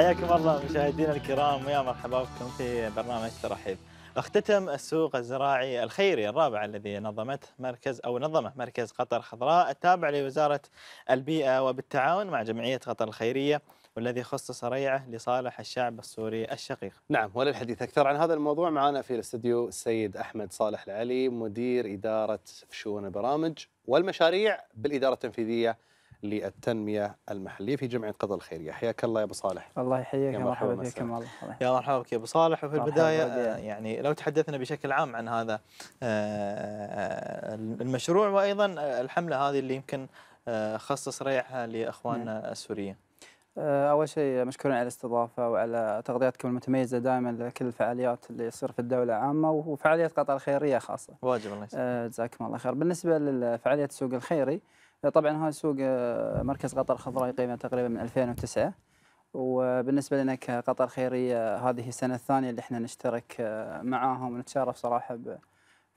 حياكم الله مشاهدينا الكرام ويا مرحبا بكم في برنامج ترحيب. اختتم السوق الزراعي الخيري الرابع الذي نظمته مركز او نظمه مركز قطر خضراء التابع لوزاره البيئه وبالتعاون مع جمعيه قطر الخيريه والذي خصص ريعه لصالح الشعب السوري الشقيق. نعم وللحديث اكثر عن هذا الموضوع معنا في الاستديو السيد احمد صالح العلي مدير اداره شؤون البرامج والمشاريع بالاداره التنفيذيه للتنميه المحليه في جمعيه قضاء الخيريه حياك الله يا ابو صالح الله يحييك يا مرحبا بك يا الله يا مرحبا بك يا ابو صالح وفي البدايه آه، يعني لو تحدثنا بشكل عام عن هذا آه، آه، المشروع وايضا الحمله هذه اللي يمكن خصص ريعها لاخواننا نعم. السوريين اول شيء مشكورين على الاستضافه وعلى تغطيتكم المتميزه دائما لكل الفعاليات اللي تصير في الدوله عامه وفعاليات قطاع الخيريه خاصه. واجب الله يسلمك. جزاكم الله خير. بالنسبه لفعاليه السوق الخيري طبعا هذا السوق آه، مركز قطر الخضراء قيمه تقريبا من 2009 وبالنسبه لنا كقطر خيريه آه، هذه السنه الثانيه اللي احنا نشترك آه، معاهم ونتشرف صراحه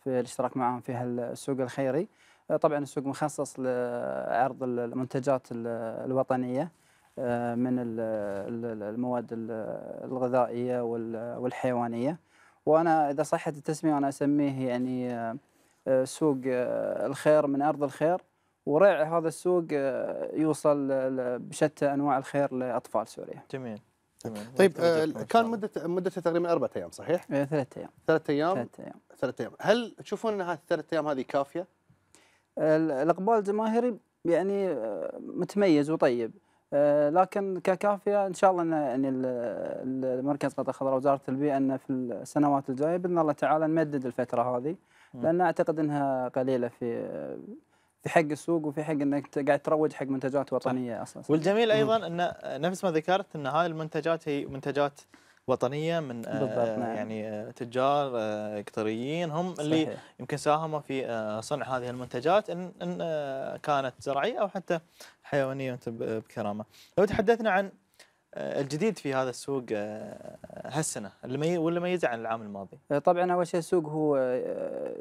في الاشتراك معاهم في هالسوق الخيري طبعا السوق مخصص لعرض المنتجات الوطنيه من المواد الغذائيه والحيوانيه وانا اذا صحت التسميه انا اسميه يعني سوق الخير من ارض الخير وريع هذا السوق آه، يوصل بشتى انواع الخير لاطفال سوريا. جميل. جميل. طيب آه، كان مده مدته تقريبا اربع ايام صحيح؟ ثلاثة ثلاث ايام. ثلاث ايام؟ ثلاث ايام. ثلاثة ايام، هل تشوفون ان هذه الثلاث ايام هذه كافيه؟ الاقبال الجماهيري يعني آه، متميز وطيب. لكن ككافيه ان شاء الله ان يعني المركز قطاع الخضراء وزاره البيئه ان في السنوات الجايه باذن الله تعالى نمدد الفتره هذه لان اعتقد انها قليله في في حق السوق وفي حق انك قاعد تروج حق منتجات وطنيه اصلا والجميل ايضا ان نفس ما ذكرت ان هذه المنتجات هي منتجات وطنيه من آه، بالضبط نعم. يعني آه، تجار آه، قطريين هم صحيح. اللي يمكن ساهموا في صنع هذه المنتجات ان ان كانت زراعيه او حتى حيوانيه بكرامه. لو تحدثنا عن آه، الجديد في هذا السوق آه، هالسنه اللي واللي ميزه عن العام الماضي؟ آه، طبعا اول شيء السوق هو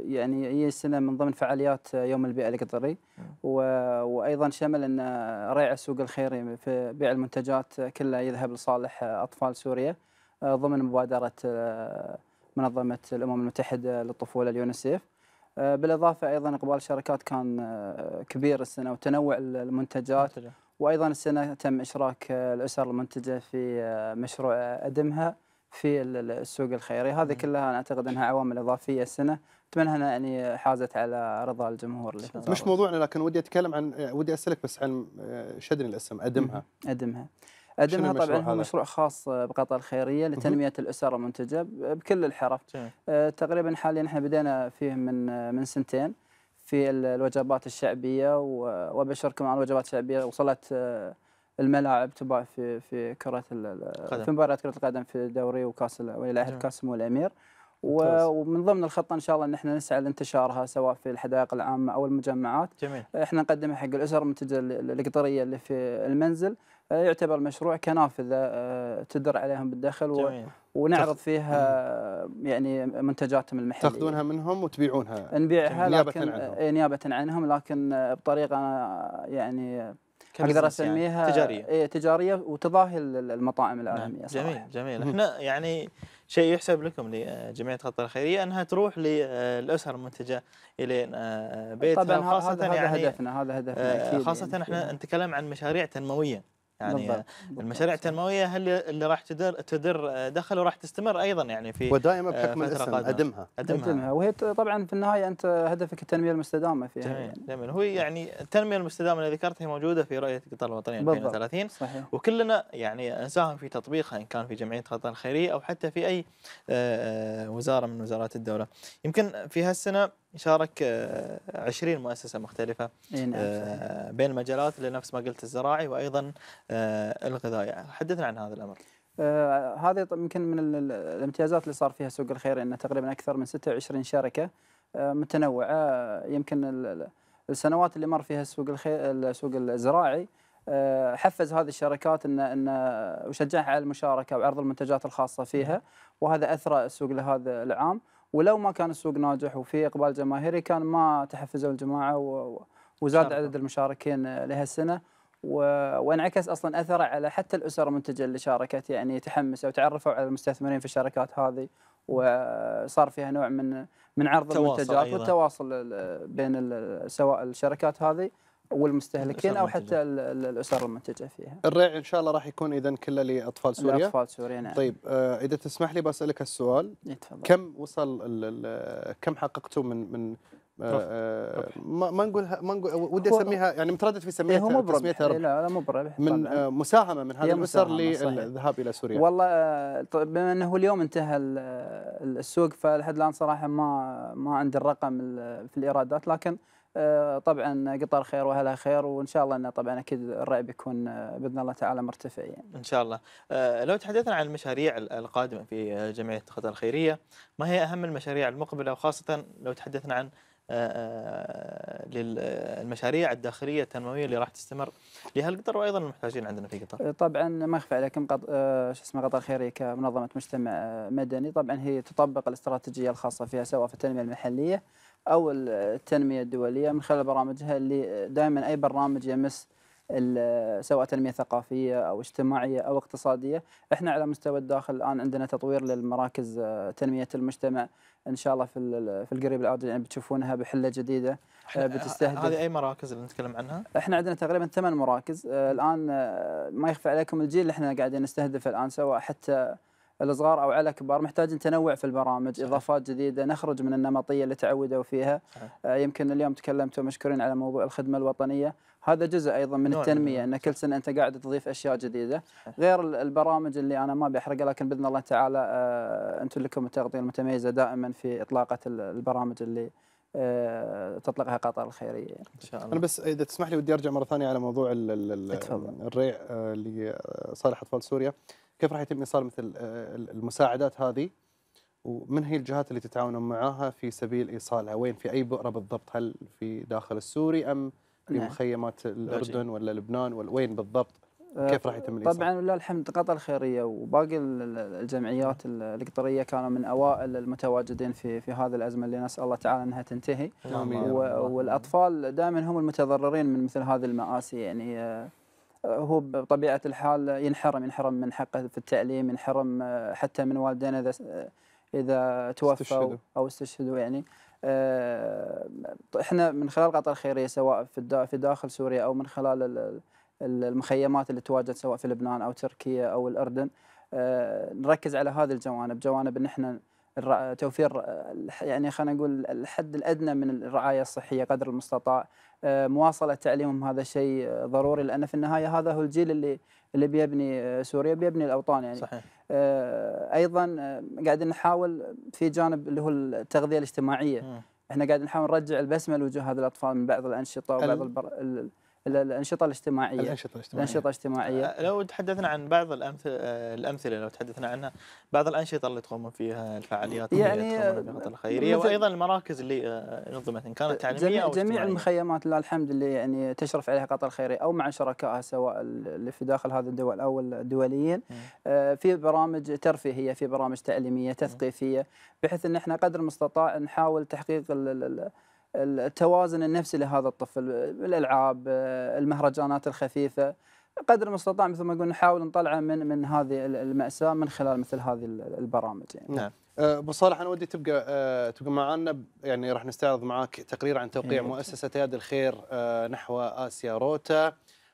يعني هي السنه من ضمن فعاليات يوم البيئه القطري وايضا شمل ان ريع السوق الخيري في بيع المنتجات كلها يذهب لصالح اطفال سوريا ضمن مبادره منظمه الامم المتحده للطفوله اليونسيف بالاضافه ايضا اقبال الشركات كان كبير السنه وتنوع المنتجات وايضا السنه تم اشراك آه، الاسر المنتجه في آه، مشروع آه، ادمها في السوق الخيري هذه كلها انا اعتقد انها عوامل اضافيه السنه اتمنى انها يعني حازت على رضا الجمهور اللي مش موضوعنا لكن ودي اتكلم عن ودي اسالك بس عن شدني الاسم ادمها ادمها ادمها طبعا هو مشروع خاص بقطر الخيريه لتنميه الاسر المنتجه بكل الحرف تقريبا حاليا احنا بدينا فيه من من سنتين في الوجبات الشعبيه وابشركم عن الوجبات الشعبيه وصلت آه، الملاعب تباع في في كره في مباريات كره القدم في الدوري وكاس ولي العهد كاس مو الامير ومن ضمن الخطه ان شاء الله ان احنا نسعى لانتشارها سواء في الحدائق العامه او المجمعات جميل. احنا نقدمها حق الاسر المنتجه القطريه اللي في المنزل يعتبر مشروع كنافذه آه، تدر عليهم بالدخل جميل. ونعرض فيها يعني منتجاتهم المحليه تاخذونها منهم وتبيعونها نبيعها يعني نيابة عنهم. آه، نيابه عنهم لكن آه، بطريقه يعني اقدر يعني اسميها يعني. تجاريه إيه تجاريه وتضاهي المطاعم العالميه نعم. جميل جميل احنا يعني شيء يحسب لكم لجمعيه خطه الخيريه انها تروح للاسر المنتجه الى بيتها طبعا هذا يعني هدفنا هذا هدفنا خاصه يعني. احنا نتكلم عن مشاريع تنمويه يعني بالضبط. المشاريع التنمويه هل اللي راح تدر تدر دخل وراح تستمر ايضا يعني في ودائما آه، بحكم الاسم قادمة. أدمها. أدمها. أدمها وهي طبعا في النهايه انت هدفك التنميه المستدامه فيها جميل يعني. جميل هو يعني التنميه المستدامه اللي ذكرتها موجوده في رؤيه قطر الوطنيه 2030 صحيح. وكلنا يعني نساهم في تطبيقها ان كان في جمعيه قطر الخيريه او حتى في اي آه، آه، وزاره من وزارات الدوله يمكن في هالسنه شارك 20 آه، مؤسسه مختلفه نعم، آه، بين المجالات اللي نفس ما قلت الزراعي وايضا آه، الغذائي حدثنا عن هذا الامر آه هذه يمكن من الامتيازات اللي صار فيها سوق الخير ان تقريبا اكثر من 26 شركه آه متنوعه يمكن السنوات اللي مر فيها السوق الخير السوق الزراعي آه حفز هذه الشركات ان ان وشجعها على المشاركه وعرض المنتجات الخاصه فيها نعم. وهذا اثرى السوق لهذا العام ولو ما كان السوق ناجح وفي اقبال جماهيري كان ما تحفزوا الجماعه وزاد شارك. عدد المشاركين لهالسنه وانعكس اصلا اثره على حتى الاسر المنتجه اللي شاركت يعني تحمسوا وتعرفوا على المستثمرين في الشركات هذه وصار فيها نوع من من عرض المنتجات والتواصل بين سواء الشركات هذه والمستهلكين او حتى الاسر المنتجه فيها. الريع ان شاء الله راح يكون اذا كله لاطفال سوريا. لاطفال سوريا نعم. طيب آه اذا تسمح لي بسالك السؤال. تفضل. كم وصل كم حققتوا من من آه, آه، ما نقول ما نقول ودي اسميها يعني متردد في سميتها إيه، هو مو بربح لا لا مو بربح من آه مساهمه من هذا الاسر للذهاب الى سوريا والله آه، طيب، بما انه اليوم انتهى السوق فلحد الان صراحه ما ما عندي الرقم في الايرادات لكن آه، طبعا قطار خير واهلها خير وان شاء الله انه طبعا اكيد الرأي بيكون آه، باذن الله تعالى مرتفع يعني. ان شاء الله. آه، لو تحدثنا عن المشاريع القادمه في جمعيه قطر الخيريه، ما هي اهم المشاريع المقبله وخاصه لو تحدثنا عن للمشاريع الداخلية التنموية اللي راح تستمر لهالقطر قطر وأيضا المحتاجين عندنا في قطر طبعا ما أخفى عليكم قط... شو اسمه قطر خيري كمنظمة مجتمع مدني طبعا هي تطبق الاستراتيجية الخاصة فيها سواء في التنمية المحلية او التنميه الدوليه من خلال برامجها اللي دائما اي برنامج يمس سواء تنميه ثقافيه او اجتماعيه او اقتصاديه، احنا على مستوى الداخل الان عندنا تطوير للمراكز آه، تنميه المجتمع ان شاء الله في في القريب العاجل يعني بتشوفونها بحله جديده آه، آه، بتستهدف هذه اي مراكز اللي نتكلم عنها؟ احنا عندنا تقريبا ثمان مراكز الان ما يخفى عليكم الجيل اللي احنا قاعدين نستهدفه الان سواء حتى الصغار او على الكبار محتاجين تنوع في البرامج صحيح. اضافات جديده نخرج من النمطيه اللي تعودوا فيها آه يمكن اليوم تكلمتوا مشكورين على موضوع الخدمه الوطنيه هذا جزء ايضا من نعم، التنميه نعم. ان كل سنه انت قاعد تضيف اشياء جديده غير البرامج اللي انا ما بحرقها لكن باذن الله تعالى آه، انتم لكم التغطيه المتميزه دائما في اطلاقه البرامج اللي آه، تطلقها قطر الخيريه يعني. ان شاء الله انا بس اذا تسمح لي ودي ارجع مره ثانيه على موضوع ال ال الريع آه، لصالح اطفال سوريا كيف راح يتم ايصال مثل آه، المساعدات هذه ومن هي الجهات اللي تتعاونون معها في سبيل ايصالها وين في اي بؤره بالضبط هل في داخل السوري ام في نعم. مخيمات الاردن نعم. ولا لبنان ولا وين بالضبط آه، كيف راح يتم الايصال؟ طبعا ولله الحمد قطر الخيريه وباقي الجمعيات القطريه كانوا من اوائل المتواجدين في في هذه الازمه اللي نسال الله تعالى انها تنتهي امين والاطفال دائما هم المتضررين من مثل هذه المآسي يعني آه، هو بطبيعه الحال ينحرم ينحرم من حقه في التعليم ينحرم آه، حتى من والدينه اذا آه، اذا توفوا او استشهدوا يعني آه، احنا من خلال القطاع الخيريه سواء في في داخل سوريا او من خلال المخيمات اللي تواجد سواء في لبنان او تركيا او الاردن نركز على هذه الجوانب جوانب ان احنا توفير آه، يعني خلينا نقول الحد الادنى من الرعايه الصحيه قدر المستطاع آه، مواصله تعليمهم هذا شيء آه، ضروري لان في النهايه هذا هو الجيل اللي اللي بيبني سوريا بيبني الاوطان يعني صحيح. ايضا قاعدين نحاول في جانب اللي هو التغذيه الاجتماعيه م. احنا قاعدين نحاول نرجع البسمه لوجوه هذه الاطفال من بعض الانشطه وبعض البر... الانشطه الاجتماعيه الانشطه الاجتماعيه الانشطه الاجتماعيه آه، لو تحدثنا عن بعض آه، الامثله لو تحدثنا عنها بعض الانشطه اللي تقومون فيها الفعاليات يعني اللي الخيريه وايضا المراكز اللي آه، نظمت ان كانت تعليميه جميع, أو جميع المخيمات لله الحمد اللي يعني تشرف عليها قطر الخيري او مع شركائها سواء اللي في داخل هذه الدول او الدوليين في برامج ترفيهيه في برامج تعليميه تثقيفيه بحيث ان احنا قدر المستطاع نحاول تحقيق ال ال التوازن النفسي لهذا الطفل الالعاب المهرجانات الخفيفه قدر المستطاع مثل ما قلنا نحاول نطلعه من من هذه الماساه من خلال مثل هذه البرامج يعني. نعم. أه، ابو صالح انا ودي تبقى أه، تبقى معنا يعني راح نستعرض معاك تقرير عن توقيع إيه. مؤسسه يد الخير أه، نحو اسيا روتا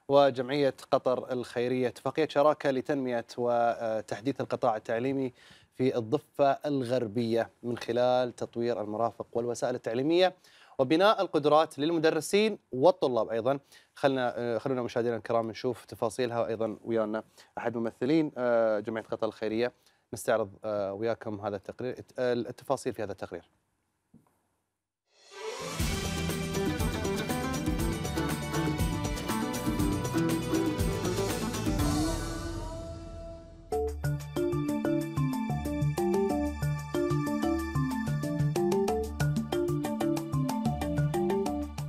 وجمعيه قطر الخيريه اتفاقيه شراكه لتنميه وتحديث القطاع التعليمي في الضفه الغربيه من خلال تطوير المرافق والوسائل التعليميه وبناء القدرات للمدرسين والطلاب ايضا خلنا آه، خلونا مشاهدينا الكرام نشوف تفاصيلها ايضا ويانا احد ممثلين آه، جمعيه قطر الخيريه نستعرض آه، وياكم هذا التقرير التفاصيل في هذا التقرير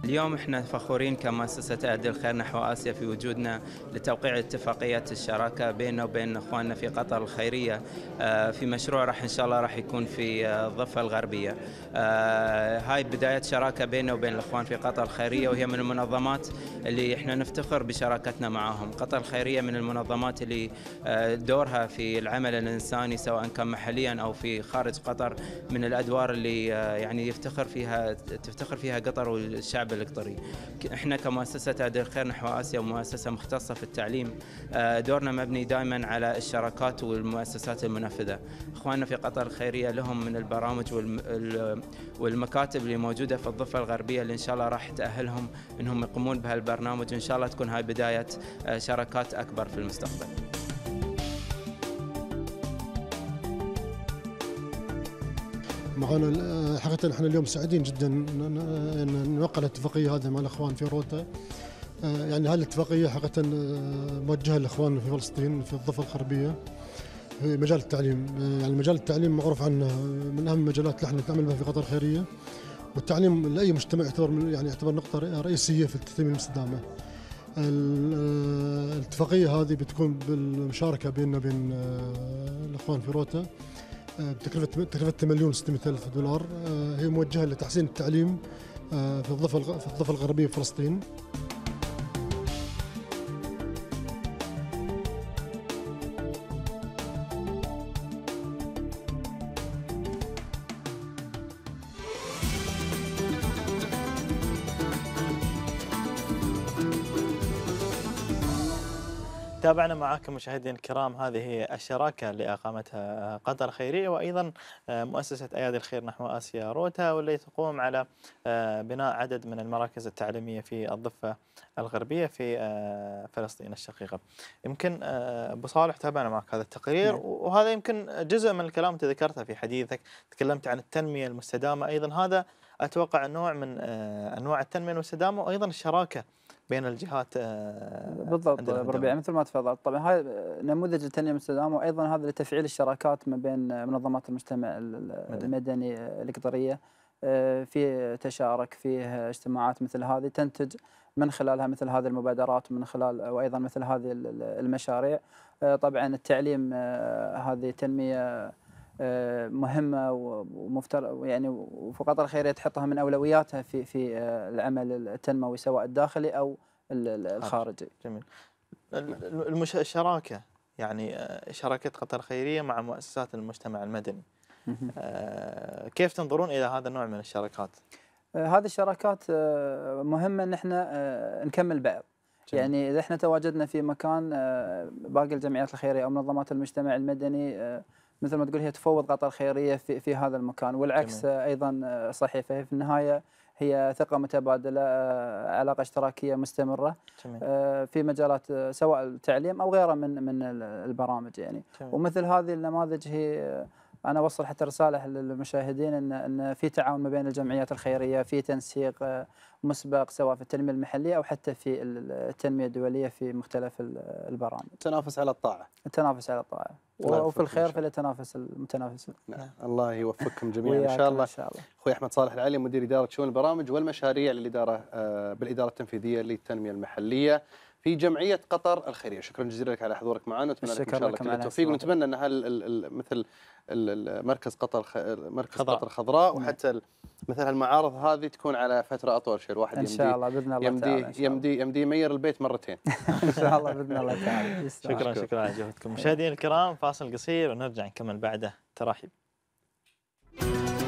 اليوم احنا فخورين كمؤسسة أهل الخير نحو آسيا في وجودنا لتوقيع اتفاقية الشراكة بيننا وبين اخواننا في قطر الخيرية آه، في مشروع راح ان شاء الله راح يكون في الضفة آه، الغربية. آه، هاي بداية شراكة بيننا وبين الاخوان في قطر الخيرية وهي من المنظمات اللي احنا نفتخر بشراكتنا معاهم، قطر الخيرية من المنظمات اللي دورها في العمل الانساني سواء كان محليا او في خارج قطر من الادوار اللي يعني يفتخر فيها تفتخر فيها قطر والشعب الإقطري إحنا كمؤسسة أدير الخير نحو آسيا مؤسسة مختصة في التعليم آه، دورنا مبني دائما على الشراكات والمؤسسات المنفذة إخواننا في قطر الخيرية لهم من البرامج والمكاتب اللي موجودة في الضفة الغربية اللي إن شاء الله راح تأهلهم أنهم يقومون بهالبرنامج وإن شاء الله تكون هاي بداية آه، شراكات أكبر في المستقبل معنا آه، حقيقة احنا اليوم سعيدين جدا ان نوقع الاتفاقية هذه مع الاخوان في روتا آه، يعني هذه الاتفاقية حقيقة آه، موجهة للاخوان في فلسطين في الضفة الغربية في مجال التعليم يعني مجال التعليم معروف عنه من اهم المجالات اللي احنا نتعامل بها في قطر الخيريه والتعليم لاي مجتمع يعتبر يعني يعتبر نقطة رئيسية في التنمية المستدامة الاتفاقية هذه بتكون بالمشاركة بيننا بين الاخوان في روتا بتكلفه تكلفه 8 مليون 600 الف دولار آه، هي موجهه لتحسين التعليم آه، في الضفه في الضفه الغربيه في فلسطين تابعنا معاكم مشاهدينا الكرام هذه الشراكه اللي اقامتها قطر الخيريه وايضا آه، مؤسسه ايادي الخير نحو اسيا روتا والتي تقوم على آه، بناء عدد من المراكز التعليميه في الضفه الغربيه في آه، فلسطين الشقيقه. يمكن ابو صالح تابعنا معك هذا التقرير نعم. وهذا يمكن جزء من الكلام انت ذكرته في حديثك، تكلمت عن التنميه المستدامه ايضا هذا اتوقع نوع من انواع التنميه المستدامه وايضا الشراكه بين الجهات آه، بالضبط بربيع مثل ما تفضلت طبعا هاي آه، نموذج التنميه المستدامه وايضا هذا لتفعيل الشراكات ما بين آه، منظمات المجتمع المدني القطريه في تشارك فيه اجتماعات مثل هذه تنتج من خلالها مثل هذه المبادرات ومن خلال وايضا مثل هذه المشاريع طبعا التعليم هذه تنميه آه، مهمه ومفترض يعني وفقاط الخيريه تحطها من اولوياتها في في آه، العمل التنموي سواء الداخلي او الخارجي. جميل. الشراكه يعني آه، شراكه قطر الخيريه مع مؤسسات المجتمع المدني. كيف تنظرون الى هذا النوع من الشراكات؟ هذه الشراكات مهمه ان احنا نكمل بعض. يعني اذا احنا تواجدنا في مكان باقي الجمعيات الخيريه او منظمات المجتمع المدني مثل ما تقول هي تفوض قطر خيريه في, في هذا المكان والعكس جميل. ايضا صحيح فهي في النهايه هي ثقه متبادله آه، علاقه اشتراكيه مستمره جميل. آه، في مجالات آه، سواء التعليم او غيرها من من البرامج يعني جميل. ومثل هذه النماذج هي انا اوصل حتى رساله للمشاهدين ان ان في تعاون ما بين الجمعيات الخيريه في تنسيق آه، مسبق سواء في التنميه المحليه او حتى في التنميه الدوليه في مختلف البرامج. التنافس على الطاعه. التنافس على الطاعه. وفي الخير فليتنافس المتنافسون. نعم الله يوفقكم جميعا ان شاء الله. ان شاء الله. اخوي احمد صالح العلي مدير اداره شؤون البرامج والمشاريع للاداره آه، بالاداره التنفيذيه للتنميه المحليه. في جمعيه قطر الخيريه شكرا جزيلا لك على حضورك معنا نتمنى لك ان شاء الله كل التوفيق ونتمنى ان هال مثل مركز قطر مركز خضراء. قطر خضراء نعم. وحتى مثل هالمعارض هذه تكون على فتره اطول شيء الواحد ان شاء الله باذن الله يمدي تعالى يمدي يمدي يمير البيت مرتين ان شاء الله باذن الله تعالى شكرا شكرا على جهودكم مشاهدينا الكرام فاصل قصير ونرجع نكمل بعده تراحيب